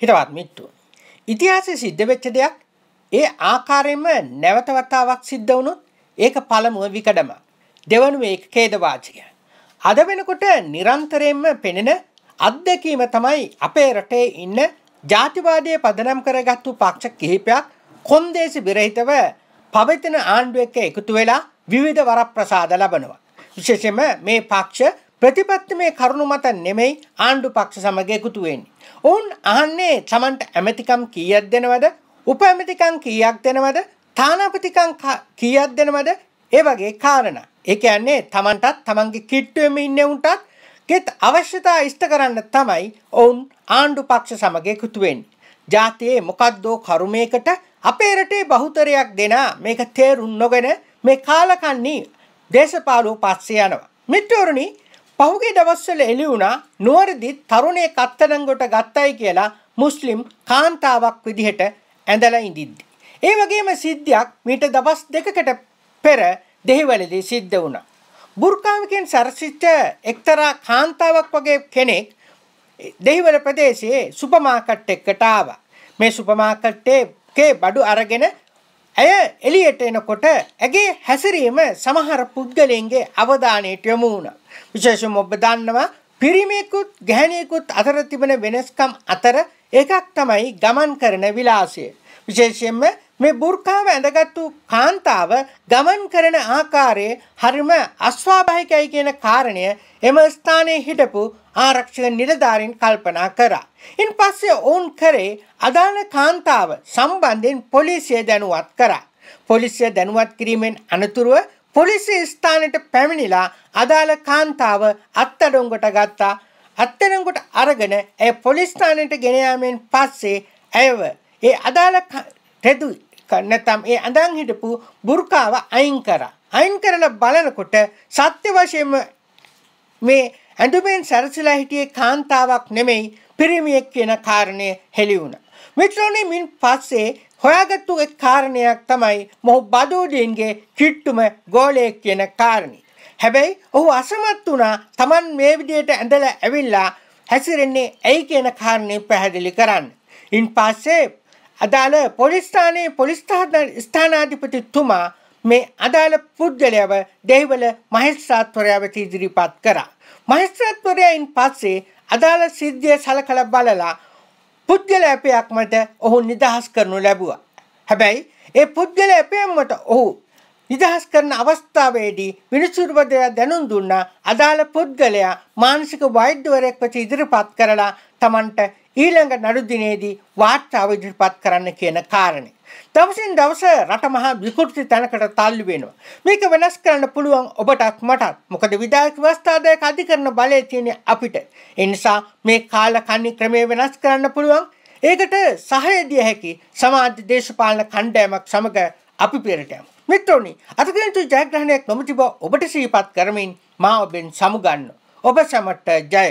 හිතවත් මිට්ටු. ඉතිහාසයේ සිද්ධ වෙච්ච දෙයක් ඒ ආකාරයෙන්ම නැවත වතාවක් සිද්ධ වුණොත් ඒක පළමුව විකඩම. දෙවනුව ඒක ඛේදවාචකය. අද වෙනකොට නිරන්තරයෙන්ම පෙනෙන අත්දැකීම තමයි අපේ රටේ ඉන්න ජාතිවාදයේ පදනම් කරගත්තු පක්ෂ කිහිපයක් කොන්දේසි විරහිතව පවතින ආණ්ඩුව එක්ක එකතු වෙලා විවිධ වරප්‍රසාද ලබනවා. විශේෂයෙන්ම මේ පක්ෂ ප්‍රතිපත්ති මේ කරුණු මත නෙමෙයි ආණ්ඩු පක්ෂ සමග එකතු වෙන්නේ. ඔවුන් අහන්නේ සමන්ට ඇමතිකම් කීයක් දෙනවද? උපඇමතිකම් කීයක් දෙනවද? තානාපතිකම් කීයක් දෙනවද? ඒ වගේ කාරණා. ඒ කියන්නේ තමන්ටත් තමන්ගේ කිට්ටුවෙම ඉන්න උන්ටත් ගෙත් අවශ්‍යතා ඉෂ්ට කරන්න තමයි ඔවුන් ආණ්ඩු පක්ෂ සමග එකතු වෙන්නේ. ජාතියේ මොකද්දෝ කරුමයකට අපේ රටේ බහුතරයක් දෙනා මේක තේරුම් නොගෙන මේ කාලකන්ණී දේශපාලුව පස්සේ යනවා. මිත්‍රවරුනි පහුගේ දවස්වල එළිවුණා නුවරදි තරුණේ කත්තනංගොට ගත්තයි කියලා මුස්ලිම් කාන්තාවක් විදිහට ඇඳලා ඉඳිද්දි. ඒ වගේම සිද්ධියක් මීට දවස් දෙකකට පෙර දෙහිවලදී සිද්ධ වුණා. බුර්කාවකින් සරසිච්ච එක්තරා කාන්තාවක් වගේ කෙනෙක් දෙහිවල ප්‍රදේශයේ සුපමාකට් එකකට ආවා. මේ සුපමාකට් එකේ බඩු අරගෙන ඇය එළියට එනකොට ඇගේ හැසිරීම සමහර පුද්ගලයන්ගේ අවධානයට යොමු වුණා. විශේෂයෙන්ම ඔබ දන්නවා පිරිමියෙකුත් ගැහණියෙකුත් අතර තිබෙන වෙනස්කම් අතර එකක් තමයි ගමන් කරන විලාසය. විශේෂයෙන්ම මේ බුර්කාව ඇඳගත්තු කාන්තාව ගමන් කරන ආකාරයේ හරිම අස්වාභාවිකයි කියන කාරණය එම ස්ථානයේ හිටපු ආරක්ෂක නිලධාරීන් කල්පනා කරා. ඉන් පස්සේ ඔවුන් කරේ අදාළ කාන්තාව සම්බන්ධයෙන් පොලිසිය දැනුවත් කරා. පොලිසිය දැනුවත් කිරීමෙන් අනතුරුව පොලිසිය ස්ථානයට පැමිණිලා අදාළ කාන්තාව අත්අඩංගුවට ගත්තා. අත්අඩංගුවට අරගෙන ඇය පොලිස් ස්ථානයට ගෙන පස්සේ ඇයව ඒ අදාළ රෙදු නැත්නම් ඒ ඇඳන් හිටපු බුර්කාව අයින් කරා. අයින් කරලා බලනකොට සත්‍ය වශයෙන්ම මේ ඇඳුමෙන් සැරසිලා හිටියේ කාන්තාවක් නෙමෙයි පිරිමියෙක් කියන කාරණය හෙළි වුණා. මිත්‍රෝනේ මින් පස්සේ හොයාගත්තු එක් කාරණයක් තමයි මොහු බදෝඩින්ගේ කිට්ටුම ගෝලයෙක් කියන කාරණේ. හැබැයි ඔහු අසමත් වුණා Taman මේ විදියට ඇඳලා ඇවිල්ලා හැසිරෙන්නේ ඇයි කියන කාරණේ පැහැදිලි කරන්න. ඉන් පස්සේ අදාළ පොලිස් ස්ථානයේ පොලිස් ස්ථානාධිපතිතුමා මේ අදාළ පුද්ගලයාව දෙහිවල මහේස්ත්‍රාත්වරයා වෙත ඉදිරිපත් කරා. මහේස්ත්‍රාත්වරයායින් පස්සේ අදාළ සිද්ධිය සලකලා බලලා පුද්ගල ඇපයක්මට ඔහු නිදහස් කරනු ලැබුවා. හැබැයි ඒ පුද්ගල ඇපයම්මට ඔහු නිදහස් කරන අවස්ථාවේදී විනිසුරුවදයා දැනුම් දුන්නා අදාළ පුද්ගලයා මානසික වෛද්‍යවරයෙක් වෙත ඉදිරිපත් කරලා තමන්ට ඊළඟ නඩුදිනේදී වාර්තාව ඉදිරිපත් කරන්න කියන කාරණේ. දවසින් දවස රට මහා විකෘති තැනකට තල්ලු වෙනවා. මේක වෙනස් කරන්න පුළුවන් ඔබටත් මටත්. මොකද විධායක ව්‍යවස්ථාදායක අධිකරණ බලය තියෙන්නේ අපිට. ඒ නිසා මේ කාලකන්ණි ක්‍රමය වෙනස් කරන්න පුළුවන්. ඒකට සහය දිය හැකි සමාජ දේශපාලන කණ්ඩායමක් සමග අපි පෙරට යමු. මිත්‍රෝනි, අතගින්තු ජයග්‍රහණයක් නොමැති බව ඔබට සිහිපත් කරමින් මා ඔබෙන් සමුගන්නවා. ඔබ සැමට ජය